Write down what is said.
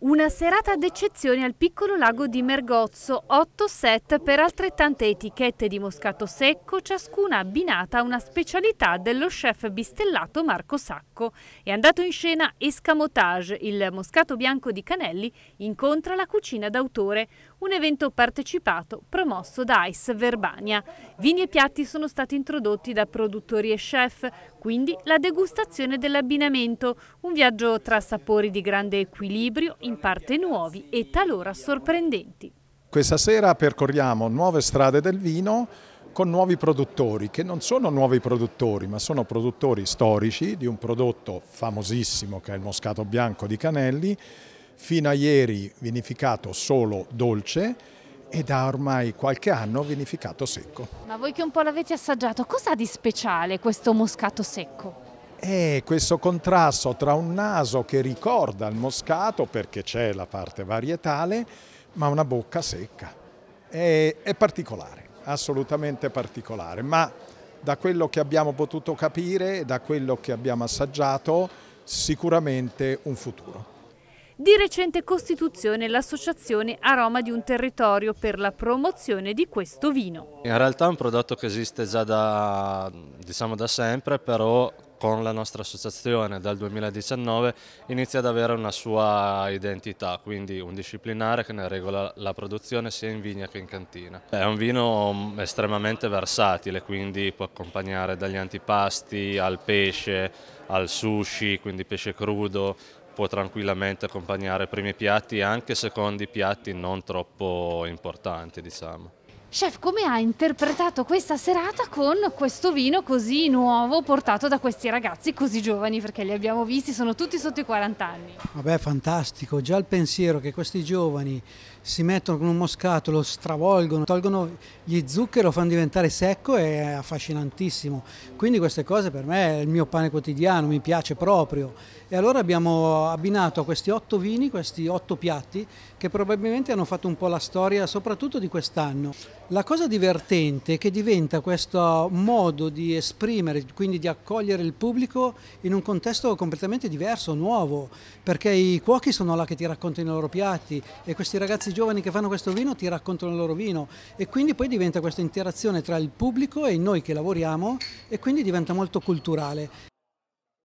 Una serata d'eccezione al piccolo lago di Mergozzo, 8 set per altrettante etichette di moscato secco, ciascuna abbinata a una specialità dello chef bistellato Marco Sacco. È andato in scena Escamotage, il moscato bianco di Canelli incontra la cucina d'autore, un evento partecipato promosso da Ice Verbania. Vini e piatti sono stati introdotti da produttori e chef, quindi la degustazione dell'abbinamento, un viaggio tra sapori di grande equilibrio, in parte nuovi e talora sorprendenti. Questa sera percorriamo nuove strade del vino con nuovi produttori, che non sono nuovi produttori, ma sono produttori storici di un prodotto famosissimo che è il Moscato Bianco di Canelli, fino a ieri vinificato solo dolce, e da ormai qualche anno vinificato secco. Ma voi che un po' l'avete assaggiato, cosa ha di speciale questo moscato secco? È questo contrasto tra un naso che ricorda il moscato perché c'è la parte varietale, ma una bocca secca. È, è particolare, assolutamente particolare, ma da quello che abbiamo potuto capire, da quello che abbiamo assaggiato, sicuramente un futuro. Di recente costituzione l'associazione Aroma di un territorio per la promozione di questo vino. In realtà è un prodotto che esiste già da, diciamo, da sempre, però con la nostra associazione dal 2019 inizia ad avere una sua identità, quindi un disciplinare che ne regola la produzione sia in vigna che in cantina. È un vino estremamente versatile, quindi può accompagnare dagli antipasti al pesce, al sushi, quindi pesce crudo, può tranquillamente accompagnare primi piatti e anche secondi piatti non troppo importanti diciamo. Chef, come ha interpretato questa serata con questo vino così nuovo portato da questi ragazzi così giovani? Perché li abbiamo visti, sono tutti sotto i 40 anni. Vabbè, fantastico. Già il pensiero che questi giovani si mettono con un moscato, lo stravolgono, tolgono gli zuccheri, lo fanno diventare secco è affascinantissimo. Quindi queste cose per me è il mio pane quotidiano, mi piace proprio. E allora abbiamo abbinato a questi otto vini, questi otto piatti, che probabilmente hanno fatto un po' la storia soprattutto di quest'anno. La cosa divertente è che diventa questo modo di esprimere, quindi di accogliere il pubblico in un contesto completamente diverso, nuovo, perché i cuochi sono là che ti raccontano i loro piatti e questi ragazzi giovani che fanno questo vino ti raccontano il loro vino e quindi poi diventa questa interazione tra il pubblico e noi che lavoriamo e quindi diventa molto culturale.